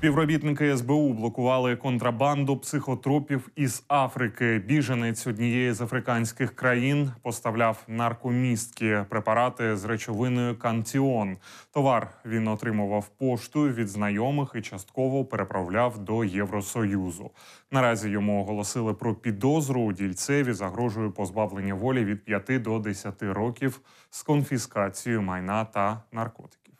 Співробітники СБУ блокували контрабанду психотропів із Африки. Біженець однієї з африканських країн поставляв наркомістки препарати з речовиною Кантіон. Товар він отримував поштою від знайомих і частково переправляв до Євросоюзу. Наразі йому оголосили про підозру дільцеві загрожує позбавлення волі від 5 до 10 років з конфіскацією майна та наркотиків.